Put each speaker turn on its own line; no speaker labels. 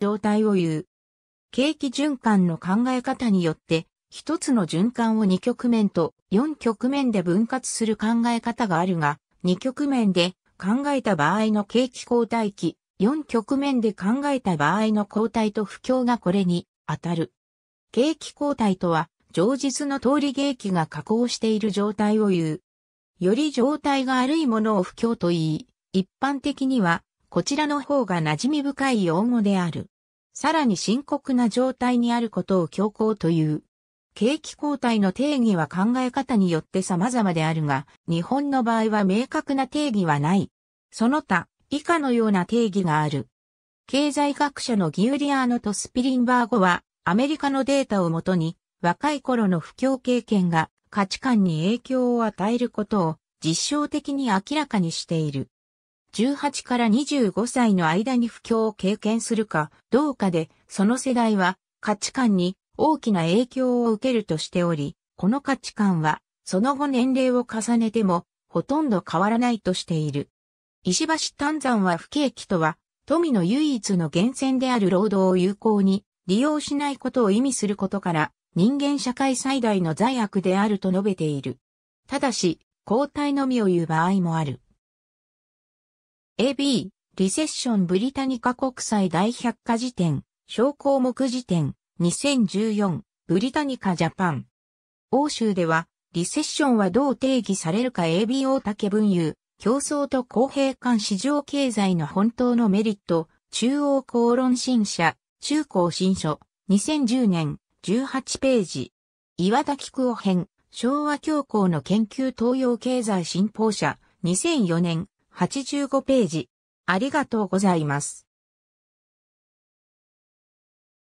状態を言う。景気循環の考え方によって、一つの循環を二局面と四局面で分割する考え方があるが、二局面で考えた場合の景気後退期、四局面で考えた場合の後退と不況がこれに当たる。景気後退とは、上述の通り景気が下降している状態を言う。より状態が悪いものを不況と言い、一般的にはこちらの方が馴染み深い用語である。さらに深刻な状態にあることを強行という。景気後退の定義は考え方によって様々であるが、日本の場合は明確な定義はない。その他、以下のような定義がある。経済学者のギウリアーノとスピリンバーゴは、アメリカのデータをもとに、若い頃の不況経験が価値観に影響を与えることを実証的に明らかにしている。18から25歳の間に不況を経験するかどうかで、その世代は価値観に大きな影響を受けるとしており、この価値観は、その後年齢を重ねても、ほとんど変わらないとしている。石橋丹山は不景気とは、富の唯一の源泉である労働を有効に利用しないことを意味することから、人間社会最大の罪悪であると述べている。ただし、交代のみを言う場合もある。AB、リセッションブリタニカ国際大百科事典、小項目辞典、2014、ブリタニカジャパン。欧州では、リセッションはどう定義されるか AB 大竹文雄、競争と公平感市場経済の本当のメリット、中央公論新社、中高新書、2010年、18ページ。岩田菊夫編、昭和教皇の研究東洋経済新報社、2004年、85ページ。ありがとうございます。